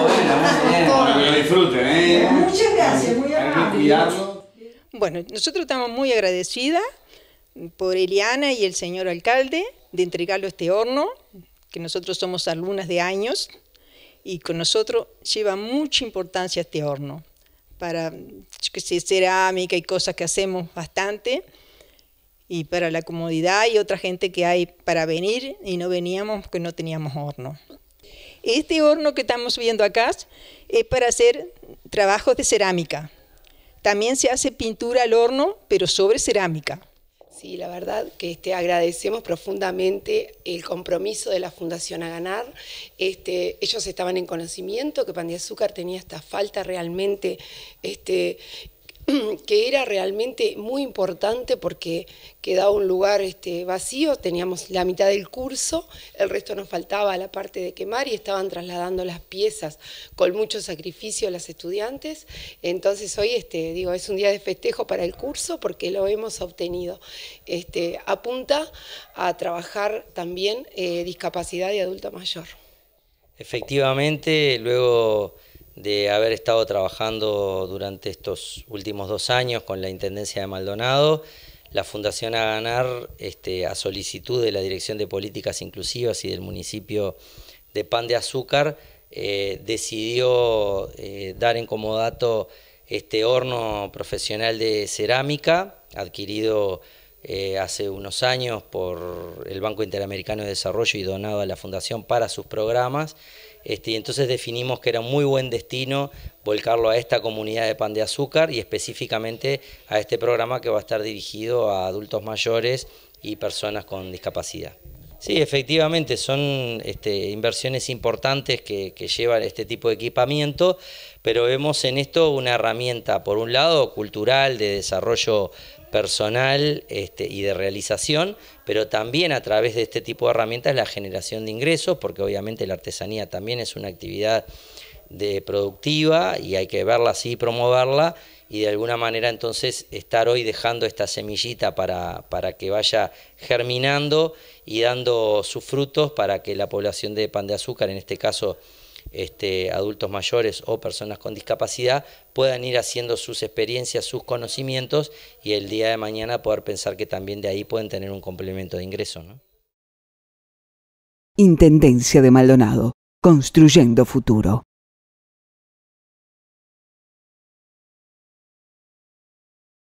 bueno, ¿eh? Muchas gracias, muy Bueno, nosotros estamos muy agradecidas por Eliana y el señor alcalde de entregarlo este horno, que nosotros somos alumnas de años y con nosotros lleva mucha importancia este horno para que cerámica y cosas que hacemos bastante y para la comodidad y otra gente que hay para venir y no veníamos porque no teníamos horno. Este horno que estamos viendo acá es para hacer trabajos de cerámica. También se hace pintura al horno, pero sobre cerámica. Sí, la verdad que este, agradecemos profundamente el compromiso de la Fundación a Ganar. Este, ellos estaban en conocimiento que Pan de Azúcar tenía esta falta realmente este, que era realmente muy importante porque quedaba un lugar este, vacío, teníamos la mitad del curso, el resto nos faltaba la parte de quemar y estaban trasladando las piezas con mucho sacrificio las estudiantes. Entonces hoy este, digo, es un día de festejo para el curso porque lo hemos obtenido. Este, apunta a trabajar también eh, discapacidad y adulto mayor. Efectivamente, luego de haber estado trabajando durante estos últimos dos años con la Intendencia de Maldonado. La Fundación a ganar, este, a solicitud de la Dirección de Políticas Inclusivas y del municipio de Pan de Azúcar, eh, decidió eh, dar en comodato este horno profesional de cerámica, adquirido eh, hace unos años por el Banco Interamericano de Desarrollo y donado a la Fundación para sus programas. Este, entonces definimos que era un muy buen destino volcarlo a esta comunidad de pan de azúcar y específicamente a este programa que va a estar dirigido a adultos mayores y personas con discapacidad. Sí, efectivamente, son este, inversiones importantes que, que llevan este tipo de equipamiento, pero vemos en esto una herramienta, por un lado, cultural, de desarrollo personal este, y de realización, pero también a través de este tipo de herramientas la generación de ingresos, porque obviamente la artesanía también es una actividad de productiva y hay que verla así, promoverla y de alguna manera entonces estar hoy dejando esta semillita para, para que vaya germinando y dando sus frutos para que la población de pan de azúcar, en este caso este, adultos mayores o personas con discapacidad puedan ir haciendo sus experiencias, sus conocimientos y el día de mañana poder pensar que también de ahí pueden tener un complemento de ingreso. Intendencia de Maldonado, construyendo futuro.